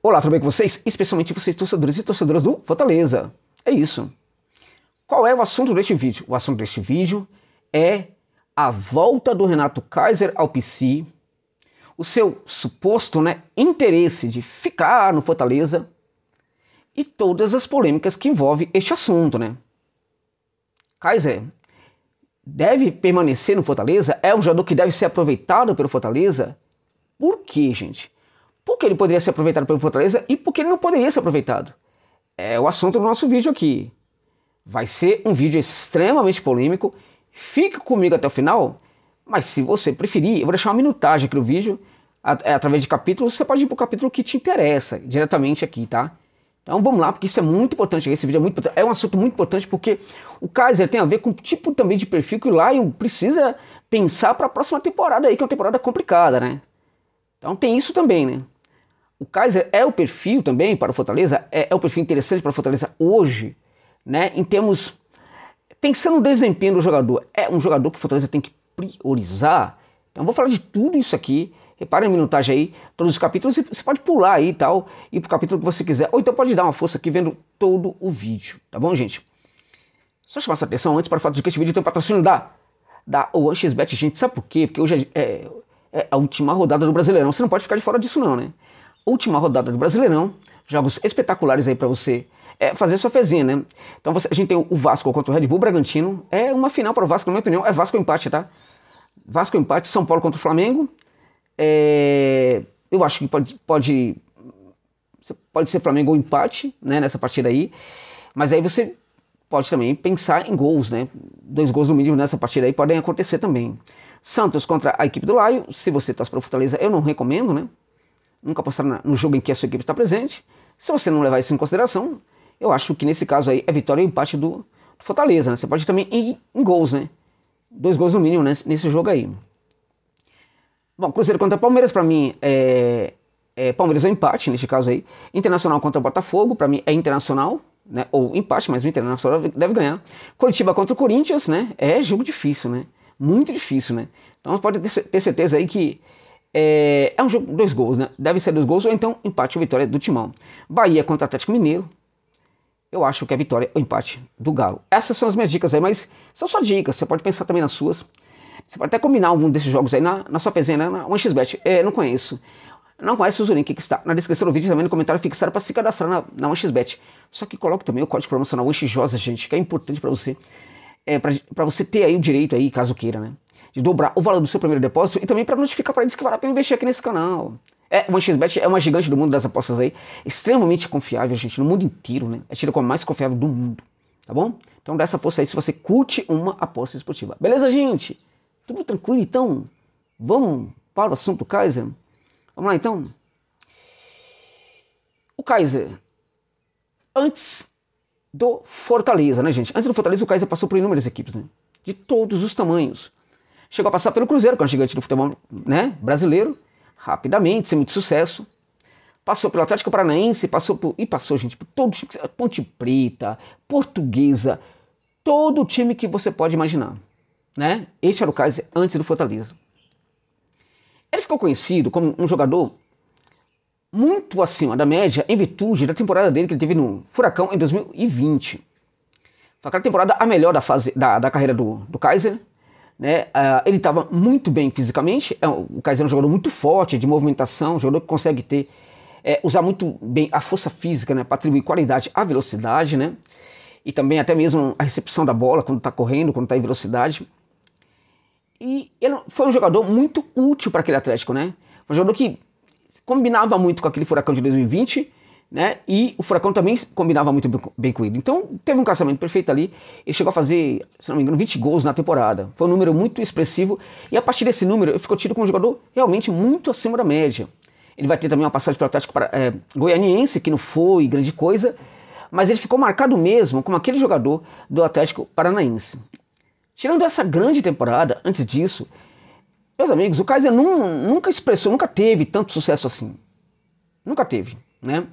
Olá, tudo bem com vocês? Especialmente vocês torcedores e torcedoras do Fortaleza. É isso. Qual é o assunto deste vídeo? O assunto deste vídeo é a volta do Renato Kaiser ao PC, o seu suposto né, interesse de ficar no Fortaleza e todas as polêmicas que envolvem este assunto. Né? Kaiser deve permanecer no Fortaleza? É um jogador que deve ser aproveitado pelo Fortaleza? Por quê, gente? porque ele poderia ser aproveitado pelo Fortaleza e porque ele não poderia ser aproveitado. É o assunto do nosso vídeo aqui. Vai ser um vídeo extremamente polêmico. Fique comigo até o final, mas se você preferir, eu vou deixar uma minutagem aqui no vídeo, é, através de capítulos, você pode ir para o capítulo que te interessa, diretamente aqui, tá? Então vamos lá, porque isso é muito importante, esse vídeo é muito importante, é um assunto muito importante porque o Kaiser tem a ver com o tipo também de perfil que o Lion precisa pensar para a próxima temporada aí, que é uma temporada complicada, né? Então tem isso também, né? o Kaiser é o perfil também para o Fortaleza, é, é o perfil interessante para o Fortaleza hoje, né? Em termos. Pensando no desempenho do jogador, é um jogador que o Fortaleza tem que priorizar. Então vou falar de tudo isso aqui. Reparem a minutagem aí, todos os capítulos, você pode pular aí e tal, ir pro capítulo que você quiser. Ou então pode dar uma força aqui vendo todo o vídeo, tá bom, gente? Só chamar sua atenção antes para o fato de que este vídeo tem um patrocínio da, da OneXBet, gente. Sabe por quê? Porque hoje é, é, é a última rodada do Brasileirão. Você não pode ficar de fora disso, não, né? última rodada do Brasileirão. Jogos espetaculares aí para você é, fazer sua fezinha, né? Então você, a gente tem o Vasco contra o Red Bull Bragantino. É uma final para o Vasco, na minha opinião. É Vasco empate, tá? Vasco empate, São Paulo contra o Flamengo. É, eu acho que pode, pode, pode ser Flamengo ou empate né, nessa partida aí. Mas aí você pode também pensar em gols, né? Dois gols no mínimo nessa partida aí podem acontecer também. Santos contra a equipe do Laio. Se você torce para Fortaleza, eu não recomendo, né? nunca apostar no jogo em que a sua equipe está presente. Se você não levar isso em consideração, eu acho que nesse caso aí é vitória e empate do, Fortaleza. Né? Você pode também ir em gols, né? Dois gols no mínimo né? nesse jogo aí. Bom, Cruzeiro contra Palmeiras, para mim, é, é Palmeiras é empate, neste caso aí. Internacional contra Botafogo, para mim é Internacional, né? Ou empate, mas o Internacional deve ganhar. Curitiba contra o Corinthians, né? É jogo difícil, né? Muito difícil, né? Então você pode ter certeza aí que é, é um jogo dois gols, né? Deve ser dois gols ou então empate ou vitória do Timão. Bahia contra Atlético Mineiro. Eu acho que é vitória ou empate do Galo. Essas são as minhas dicas aí, mas são só dicas. Você pode pensar também nas suas. Você pode até combinar algum desses jogos aí na, na sua fezenda, né? na OneXBet. É, não conheço. Não conhece, o link que está na descrição do vídeo e também no comentário fixado para se cadastrar na, na OneXBet. Só que coloque também o código promocional OneXJosa, gente, que é importante para você. É, para você ter aí o direito aí, caso queira, né? de dobrar o valor do seu primeiro depósito e também para notificar para eles que vale a pena investir aqui nesse canal. É, o XBet é uma gigante do mundo das apostas aí, extremamente confiável, gente, no mundo inteiro, né? É tida como a mais confiável do mundo, tá bom? Então dá essa força aí se você curte uma aposta esportiva. Beleza, gente? Tudo tranquilo, então? Vamos para o assunto Kaiser? Vamos lá, então? O Kaiser, antes do Fortaleza, né, gente? Antes do Fortaleza, o Kaiser passou por inúmeras equipes, né? De todos os tamanhos. Chegou a passar pelo Cruzeiro, que é um gigante do futebol né, brasileiro, rapidamente, sem muito sucesso. Passou pelo Atlético Paranaense, passou por. E passou, gente, por todo Ponte Preta, Portuguesa, todo time que você pode imaginar. Né? Este era o caso antes do Fortaleza. Ele ficou conhecido como um jogador muito acima da média em virtude da temporada dele que ele teve no Furacão em 2020. Foi aquela temporada a melhor da, fase, da, da carreira do, do Kaiser, né? Uh, ele estava muito bem fisicamente, é, o Caizano é um jogador muito forte, de movimentação, um jogador que consegue ter, é, usar muito bem a força física né? para atribuir qualidade à velocidade, né? e também até mesmo a recepção da bola quando está correndo, quando está em velocidade. E ele foi um jogador muito útil para aquele Atlético, né? Um jogador que combinava muito com aquele furacão de 2020 né? E o Furacão também combinava muito bem com ele. Então, teve um casamento perfeito ali. Ele chegou a fazer, se não me engano, 20 gols na temporada. Foi um número muito expressivo. E a partir desse número, ele ficou tido como um jogador realmente muito acima da média. Ele vai ter também uma passagem pelo Atlético para, é, Goianiense, que não foi grande coisa. Mas ele ficou marcado mesmo como aquele jogador do Atlético Paranaense. Tirando essa grande temporada, antes disso, meus amigos, o Kaiser nunca expressou, nunca teve tanto sucesso assim. Nunca teve, né?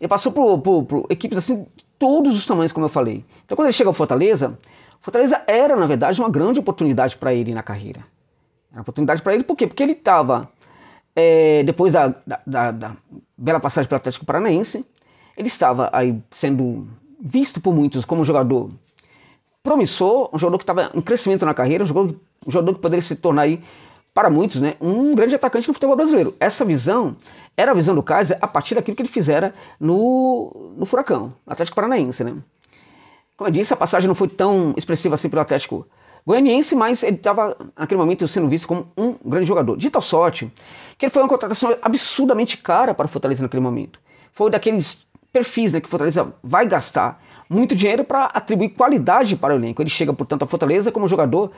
Ele passou por, por, por equipes assim, todos os tamanhos, como eu falei. Então, quando ele chega ao Fortaleza, Fortaleza era, na verdade, uma grande oportunidade para ele na carreira. Era uma oportunidade para ele, por quê? Porque ele estava, é, depois da, da, da, da, bela passagem pelo Atlético Paranaense, ele estava aí sendo visto por muitos como um jogador promissor, um jogador que estava em crescimento na carreira, um jogador, um jogador que poderia se tornar aí para muitos, né, um grande atacante no futebol brasileiro. Essa visão era a visão do Kaiser a partir daquilo que ele fizera no, no Furacão, no Atlético Paranaense. Né? Como eu disse, a passagem não foi tão expressiva assim pelo Atlético Goianiense, mas ele estava, naquele momento, sendo visto como um grande jogador. De tal sorte que ele foi uma contratação absurdamente cara para o Fortaleza naquele momento. Foi daqueles perfis né, que o Fortaleza vai gastar muito dinheiro para atribuir qualidade para o elenco. Ele chega, portanto, a Fortaleza como jogador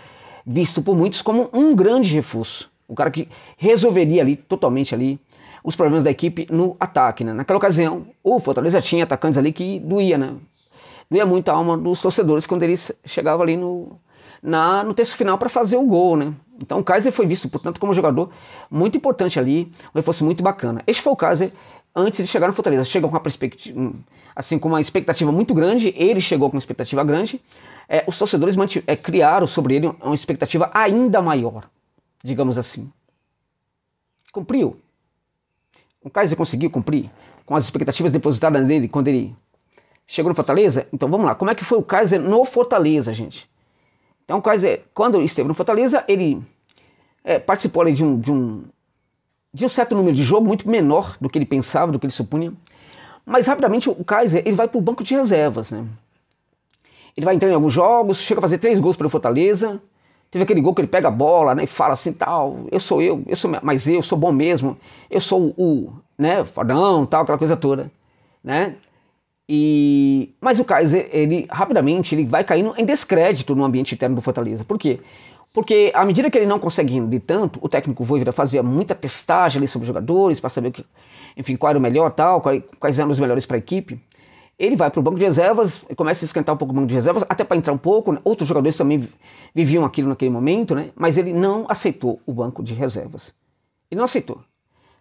visto por muitos como um grande reforço. O cara que resolveria ali, totalmente ali, os problemas da equipe no ataque. Né? Naquela ocasião, o Fortaleza tinha atacantes ali que doía, né? Doía muito a alma dos torcedores quando eles chegavam ali no, na, no terço final para fazer o gol, né? Então o Kaiser foi visto, portanto, como um jogador muito importante ali, um reforço muito bacana. Este foi o Kaiser antes de chegar no Fortaleza. Chegam com uma perspectiva, hum, assim, com uma expectativa muito grande, ele chegou com uma expectativa grande, é, os torcedores é, criaram sobre ele uma expectativa ainda maior, digamos assim. Cumpriu. O Kaiser conseguiu cumprir com as expectativas depositadas nele quando ele chegou no Fortaleza. Então vamos lá, como é que foi o Kaiser no Fortaleza, gente? Então o Kaiser, quando esteve no Fortaleza, ele é, participou ali, de um, de um de um certo número de jogo, muito menor do que ele pensava, do que ele supunha. Mas rapidamente o Kaiser ele vai para o banco de reservas. Né? Ele vai entrar em alguns jogos, chega a fazer três gols pelo Fortaleza. Teve aquele gol que ele pega a bola né, e fala assim, tal, eu sou eu, eu sou mais eu, sou bom mesmo, eu sou o, o né, fodão, tal, aquela coisa toda. Né? E mas o Kaiser, ele rapidamente ele vai caindo em descrédito no ambiente interno do Fortaleza. Por quê? Porque à medida que ele não consegue render tanto, o técnico Voivoda fazia muita testagem ali sobre os jogadores para saber que, enfim, qual era o melhor tal, quais, eram os melhores para a equipe. Ele vai para o banco de reservas, começa a esquentar um pouco o banco de reservas, até para entrar um pouco. Né? Outros jogadores também viviam aquilo naquele momento, né? mas ele não aceitou o banco de reservas. Ele não aceitou.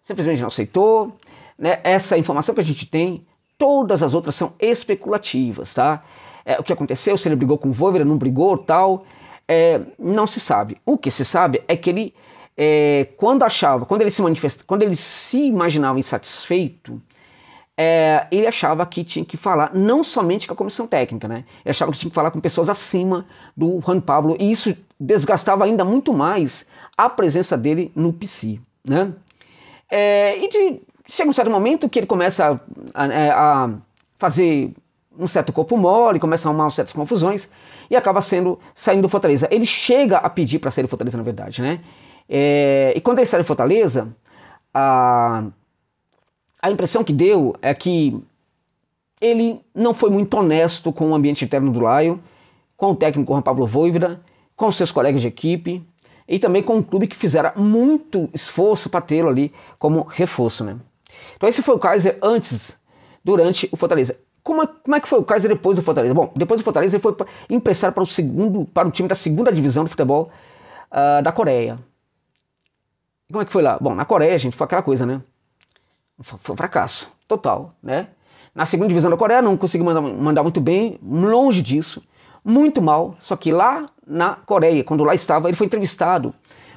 Simplesmente não aceitou. Né? Essa informação que a gente tem, todas as outras são especulativas, tá? É, o que aconteceu, se ele brigou com o Voivoda, não brigou, tal é, não se sabe. O que se sabe é que ele, é, quando achava, quando ele se manifestava, quando ele se imaginava insatisfeito, é, ele achava que tinha que falar não somente com a comissão técnica, né? Ele achava que tinha que falar com pessoas acima do Juan Pablo e isso desgastava ainda muito mais a presença dele no PC, né? É, e de, chega um certo momento que ele começa a, a, a fazer um certo corpo mole, começa a arrumar certas confusões e acaba sendo saindo do Fortaleza. Ele chega a pedir para sair do Fortaleza, na verdade, né? É, e quando ele sai do Fortaleza, a, a impressão que deu é que ele não foi muito honesto com o ambiente interno do Laio, com o técnico Juan Pablo Voivida, com seus colegas de equipe e também com o clube que fizera muito esforço para tê-lo ali como reforço, né? Então esse foi o Kaiser antes, durante o Fortaleza. Como, é, como é que foi o caso depois do Fortaleza? Bom, depois do Fortaleza ele foi emprestado para o segundo, para o time da segunda divisão do futebol uh, da Coreia. E como é que foi lá? Bom, na Coreia, gente, foi aquela coisa, né? Foi um fracasso total, né? Na segunda divisão da Coreia não conseguiu mandar, mandar muito bem, longe disso, muito mal. Só que lá na Coreia, quando lá estava, ele foi entrevistado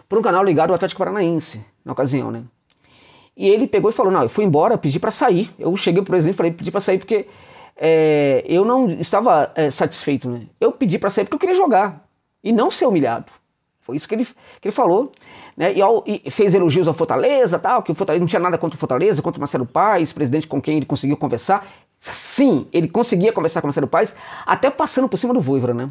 por um canal ligado ao Atlético Paranaense, na ocasião, né? E ele pegou e falou: Não, eu fui embora, pedi para sair. Eu cheguei por exemplo e falei: Pedi para sair porque é, eu não estava é, satisfeito. Né? Eu pedi para sair porque eu queria jogar e não ser humilhado. Foi isso que ele, que ele falou. Né? E, ao, e, fez elogios ao Fortaleza, tal, que o Fortaleza não tinha nada contra o Fortaleza, contra o Marcelo Paes, presidente com quem ele conseguiu conversar. Sim, ele conseguia conversar com o Marcelo Paes, até passando por cima do Voivra, né?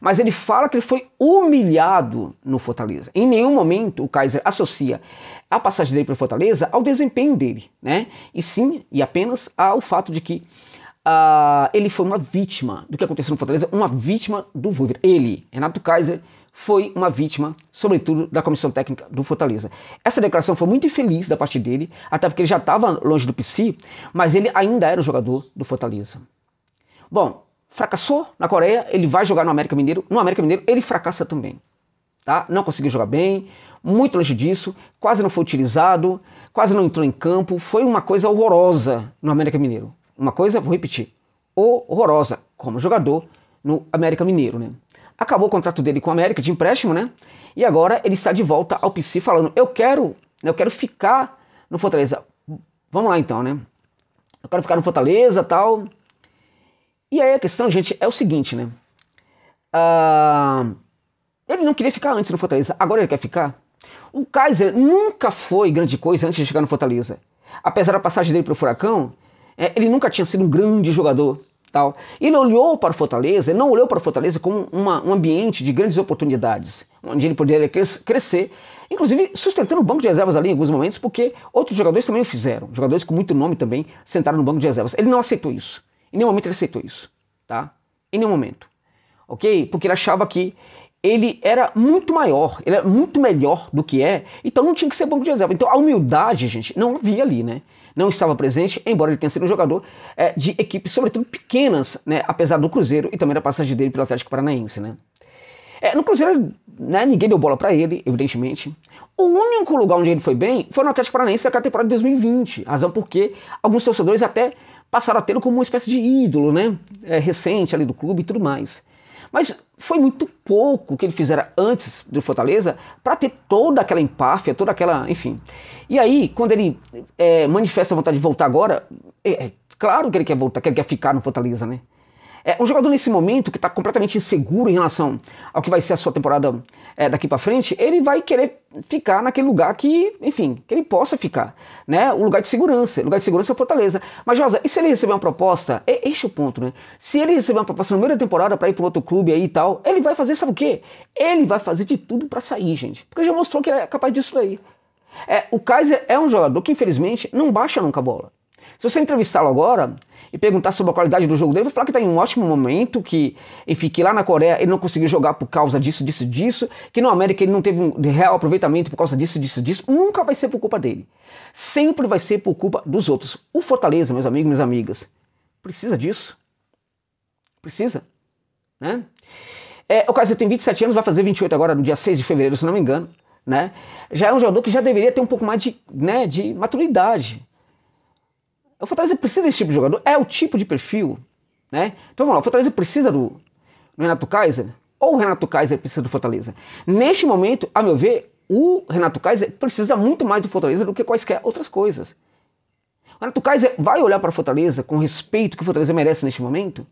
Mas ele fala que ele foi humilhado no Fortaleza. Em nenhum momento o Kaiser associa a passagem dele para o Fortaleza ao desempenho dele, né? E sim, e apenas ao fato de que uh, ele foi uma vítima do que aconteceu no Fortaleza, uma vítima do Voivoda. Ele, Renato Kaiser, foi uma vítima, sobretudo, da comissão técnica do Fortaleza. Essa declaração foi muito infeliz da parte dele, até porque ele já estava longe do PC, mas ele ainda era o jogador do Fortaleza. Bom, fracassou na Coreia, ele vai jogar no América Mineiro, no América Mineiro ele fracassa também. Tá? Não conseguiu jogar bem, muito longe disso, quase não foi utilizado, quase não entrou em campo, foi uma coisa horrorosa no América Mineiro uma coisa, vou repetir, horrorosa como jogador no América Mineiro, né? Acabou o contrato dele com o América de empréstimo, né? E agora ele está de volta ao PC falando: "Eu quero, eu quero ficar no Fortaleza. Vamos lá então, né? Eu quero ficar no Fortaleza, tal. E aí a questão, gente, é o seguinte, né? Ah, ele não queria ficar antes no Fortaleza, agora ele quer ficar. O Kaiser nunca foi grande coisa antes de chegar no Fortaleza. Apesar da passagem dele para o Furacão, é, ele nunca tinha sido um grande jogador. Tal. Ele olhou para o Fortaleza, ele não olhou para o Fortaleza como uma, um ambiente de grandes oportunidades, onde ele poderia crescer, inclusive sustentando o banco de reservas ali em alguns momentos, porque outros jogadores também o fizeram. Jogadores com muito nome também sentaram no banco de reservas. Ele não aceitou isso. Em nenhum momento ele aceitou isso. Tá? Em nenhum momento. Ok? Porque ele achava que ele era muito maior, ele era muito melhor do que é, então não tinha que ser banco de reserva. Então a humildade, gente, não havia ali, né? não estava presente, embora ele tenha sido um jogador é, de equipes, sobretudo pequenas, né, apesar do Cruzeiro e também da passagem dele pelo Atlético Paranaense. Né. É, no Cruzeiro, né, ninguém deu bola para ele, evidentemente. O único lugar onde ele foi bem foi no Atlético Paranaense naquela temporada de 2020, razão porque alguns torcedores até passaram a tê-lo como uma espécie de ídolo né, é, recente ali do clube e tudo mais. Mas foi muito pouco que ele fizera antes do Fortaleza para ter toda aquela empáfia, toda aquela. Enfim. E aí, quando ele é, manifesta a vontade de voltar agora, é, é, claro que ele quer voltar, que ele quer ficar no Fortaleza, né? É um jogador nesse momento que está completamente inseguro em relação ao que vai ser a sua temporada é, daqui para frente, ele vai querer ficar naquele lugar que, enfim, que ele possa ficar, né? O lugar de segurança, o lugar de segurança é Fortaleza. Mas Josa, e se ele receber uma proposta? É, este é o ponto, né? Se ele receber uma proposta no meio da temporada para ir para outro clube aí e tal, ele vai fazer sabe o quê? Ele vai fazer de tudo para sair, gente, porque já mostrou que ele é capaz disso aí É, o Kaiser é um jogador que infelizmente não baixa nunca a bola. Se você entrevistá-lo agora, e perguntar sobre a qualidade do jogo dele, vai falar que está em um ótimo momento, que, enfim, que lá na Coreia ele não conseguiu jogar por causa disso, disso, disso, que no América ele não teve um real aproveitamento por causa disso, disso, disso. Nunca vai ser por culpa dele. Sempre vai ser por culpa dos outros. O Fortaleza, meus amigos, minhas amigas, precisa disso. Precisa. Né? É, o Kaiser tem 27 anos, vai fazer 28 agora no dia 6 de fevereiro, se não me engano. Né? Já é um jogador que já deveria ter um pouco mais de, né, de maturidade. O Fortaleza precisa desse tipo de jogador, é o tipo de perfil, né? Então vamos lá, o Fortaleza precisa do, do Renato Kaiser? Ou o Renato Kaiser precisa do Fortaleza? Neste momento, a meu ver, o Renato Kaiser precisa muito mais do Fortaleza do que quaisquer outras coisas. O Renato Kaiser vai olhar para o Fortaleza com o respeito que o Fortaleza merece neste momento?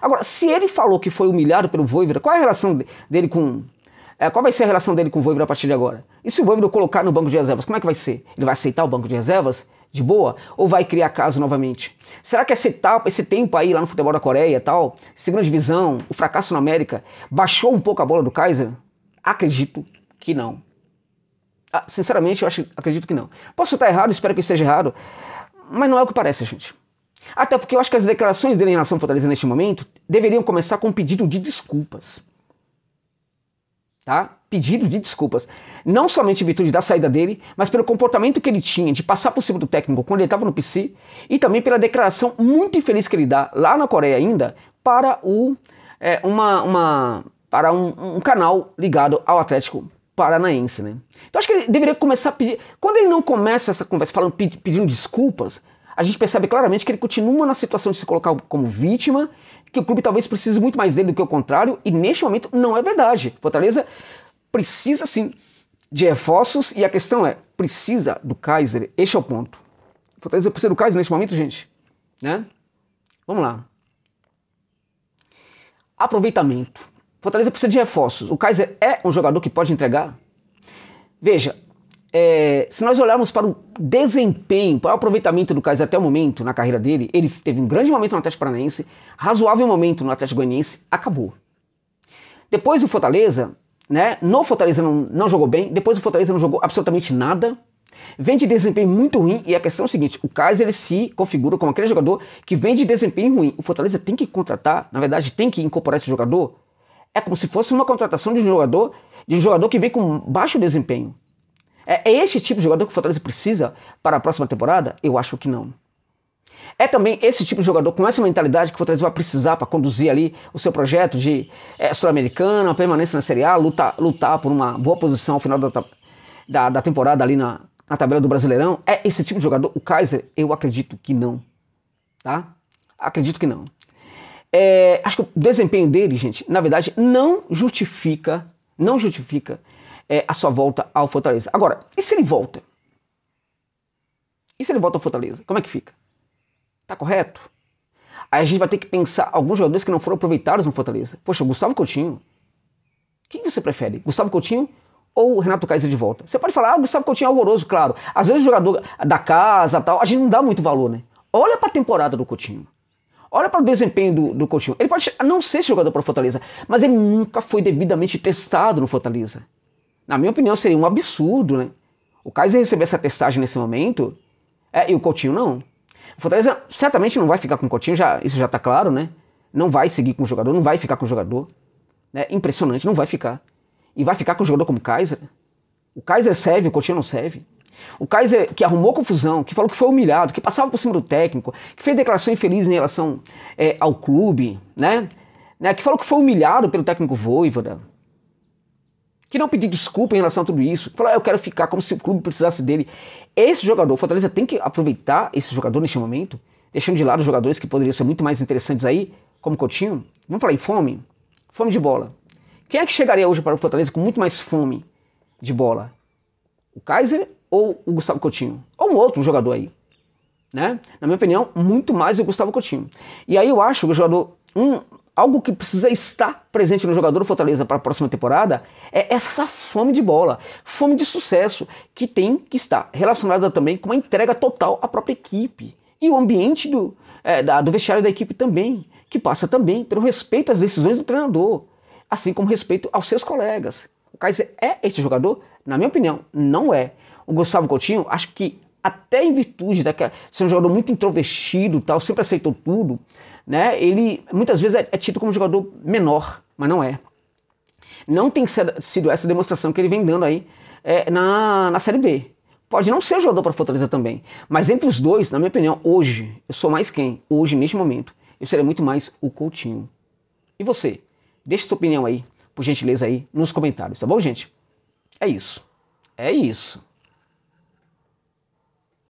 Agora, se ele falou que foi humilhado pelo Voivoda, qual é a relação dele com. É, qual vai ser a relação dele com o Voivoda a partir de agora? E se o Voivoda colocar no banco de reservas, como é que vai ser? Ele vai aceitar o banco de reservas? de boa? Ou vai criar caso novamente? Será que essa etapa, esse tempo aí lá no futebol da Coreia tal, segunda divisão, o fracasso na América, baixou um pouco a bola do Kaiser? Acredito que não. Ah, sinceramente, eu acho, acredito que não. Posso estar errado, espero que esteja errado, mas não é o que parece, gente. Até porque eu acho que as declarações dele em relação ao Fortaleza neste momento deveriam começar com um pedido de desculpas tá? Pedido de desculpas. Não somente em virtude da saída dele, mas pelo comportamento que ele tinha de passar por cima do técnico quando ele estava no PC e também pela declaração muito infeliz que ele dá lá na Coreia ainda para o é, uma, uma para um, um, canal ligado ao Atlético Paranaense, né? Então acho que ele deveria começar a pedir. Quando ele não começa essa conversa falando pedindo desculpas, a gente percebe claramente que ele continua na situação de se colocar como vítima que o clube talvez precise muito mais dele do que o contrário, e neste momento não é verdade. Fortaleza precisa sim de reforços, e a questão é: precisa do Kaiser? Este é o ponto. Fortaleza precisa do Kaiser neste momento, gente? Né? Vamos lá. Aproveitamento. Fortaleza precisa de reforços. O Kaiser é um jogador que pode entregar? Veja, é, se nós olharmos para o desempenho, para o aproveitamento do Kaiser até o momento na carreira dele, ele teve um grande momento no Atlético Paranaense, razoável momento no Atlético Goianiense, acabou. Depois o Fortaleza, né? No Fortaleza não, não jogou bem, depois o Fortaleza não jogou absolutamente nada. Vem de desempenho muito ruim e a questão é a seguinte: o Kaiser ele se configura como aquele jogador que vem de desempenho ruim. O Fortaleza tem que contratar, na verdade, tem que incorporar esse jogador. É como se fosse uma contratação de um jogador, de um jogador que vem com baixo desempenho. É, é este tipo de jogador que o Fortaleza precisa para a próxima temporada? Eu acho que não. É também esse tipo de jogador com essa mentalidade que o Fortaleza vai precisar para conduzir ali o seu projeto de é, Sul-Americana, permanência na Série A, lutar, lutar por uma boa posição ao final da, da, da temporada ali na, na tabela do Brasileirão? É esse tipo de jogador? O Kaiser, eu acredito que não. Tá? Acredito que não. É, acho que o desempenho dele, gente, na verdade, não justifica, não justifica é, a sua volta ao Fortaleza. Agora, e se ele volta? E se ele volta ao Fortaleza? Como é que fica? Tá correto? Aí a gente vai ter que pensar alguns jogadores que não foram aproveitados no Fortaleza. Poxa, Gustavo Coutinho. Quem você prefere? Gustavo Coutinho ou Renato Kaiser de volta? Você pode falar, ah, o Gustavo Coutinho é horroroso, claro. Às vezes o jogador da casa tal, a gente não dá muito valor, né? Olha para a temporada do Coutinho. Olha para o desempenho do, do Coutinho. Ele pode não ser esse jogador para o Fortaleza, mas ele nunca foi devidamente testado no Fortaleza. Na minha opinião, seria um absurdo, né? O Kaiser receber essa testagem nesse momento é, e o Coutinho não. O Fortaleza certamente não vai ficar com o Coutinho, já, isso já está claro, né? Não vai seguir com o jogador, não vai ficar com o jogador. Né? É impressionante, não vai ficar. E vai ficar com o jogador como Kaiser. O Kaiser serve, o Coutinho não serve. O Kaiser que arrumou confusão, que falou que foi humilhado, que passava por cima do técnico, que fez declaração infeliz em relação é, ao clube, né? né? Que falou que foi humilhado pelo técnico Voivoda que não pedir desculpa em relação a tudo isso, que falar, ah, eu quero ficar como se o clube precisasse dele. Esse jogador, o Fortaleza tem que aproveitar esse jogador neste momento, deixando de lado os jogadores que poderiam ser muito mais interessantes aí, como Coutinho. Vamos falar em fome? Fome de bola. Quem é que chegaria hoje para o Fortaleza com muito mais fome de bola? O Kaiser ou o Gustavo Coutinho? Ou um outro jogador aí? Né? Na minha opinião, muito mais o Gustavo Coutinho. E aí eu acho que o jogador, um algo que precisa estar presente no jogador do Fortaleza para a próxima temporada é essa fome de bola, fome de sucesso, que tem que estar relacionada também com a entrega total à própria equipe. E o ambiente do, é, da, do vestiário da equipe também, que passa também pelo respeito às decisões do treinador, assim como respeito aos seus colegas. O Kaiser é esse jogador? Na minha opinião, não é. O Gustavo Coutinho, acho que até em virtude daquela ser um jogador muito introvertido, tal, sempre aceitou tudo, né? Ele muitas vezes é, é, tido como jogador menor, mas não é. Não tem sido essa demonstração que ele vem dando aí é, na, na Série B. Pode não ser jogador para Fortaleza também, mas entre os dois, na minha opinião, hoje, eu sou mais quem? Hoje, neste momento, eu seria muito mais o Coutinho. E você? Deixe sua opinião aí, por gentileza aí, nos comentários, tá bom, gente? É isso. É isso.